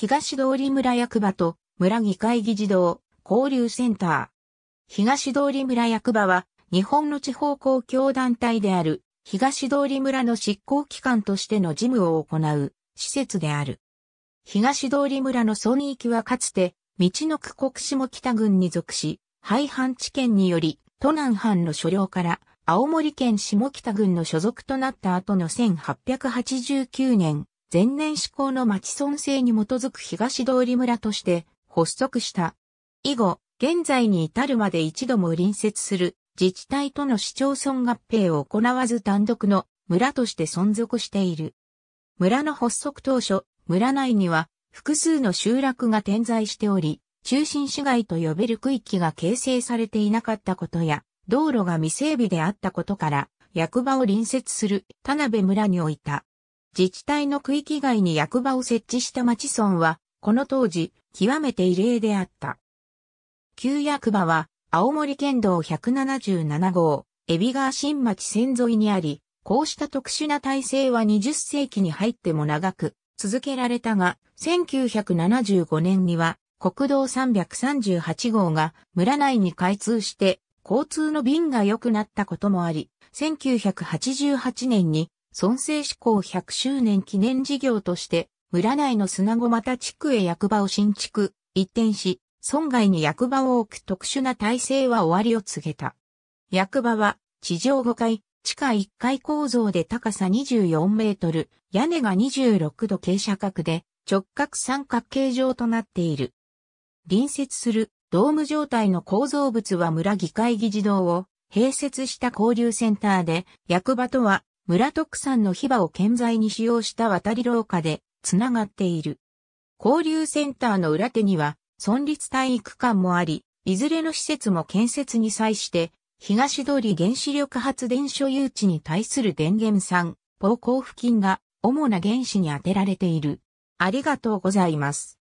東通村役場と村議会議事堂交流センター。東通村役場は日本の地方公共団体である東通村の執行機関としての事務を行う施設である。東通村の村域はかつて、道の区国下北郡に属し、廃藩地県により、都南藩の所領から青森県下北郡の所属となった後の1889年、前年志向の町村制に基づく東通村として発足した。以後、現在に至るまで一度も隣接する自治体との市町村合併を行わず単独の村として存続している。村の発足当初、村内には複数の集落が点在しており、中心市街と呼べる区域が形成されていなかったことや、道路が未整備であったことから、役場を隣接する田辺村に置いた自治体の区域外に役場を設置した町村は、この当時、極めて異例であった。旧役場は、青森県道177号、海老川新町線沿いにあり、こうした特殊な体制は20世紀に入っても長く続けられたが、1975年には国道338号が村内に開通して交通の便が良くなったこともあり、1988年に村政志向100周年記念事業として、村内の砂子た地区へ役場を新築、移転し、村外に役場を置く特殊な体制は終わりを告げた。役場は、地上5階、地下1階構造で高さ24メートル、屋根が26度傾斜角で、直角三角形状となっている。隣接するドーム状態の構造物は村議会議事堂を併設した交流センターで、役場とは村特産の火場を建材に使用した渡り廊下でつながっている。交流センターの裏手には、村立体育館もあり、いずれの施設も建設に際して、東通り原子力発電所誘致に対する電源産、膀胱付近が主な原子に充てられている。ありがとうございます。